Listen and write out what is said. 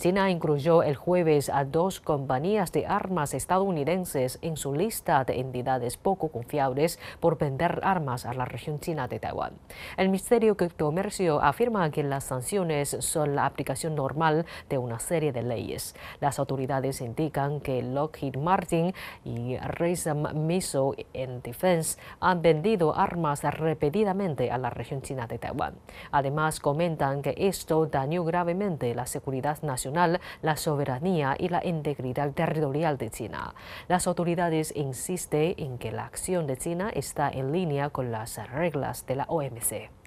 China incluyó el jueves a dos compañías de armas estadounidenses en su lista de entidades poco confiables por vender armas a la región china de Taiwán. El Ministerio de Comercio afirma que las sanciones son la aplicación normal de una serie de leyes. Las autoridades indican que Lockheed Martin y Raytheon Missile and Defense han vendido armas repetidamente a la región china de Taiwán. Además, comentan que esto dañó gravemente la seguridad nacional la soberanía y la integridad territorial de China. Las autoridades insisten en que la acción de China está en línea con las reglas de la OMC.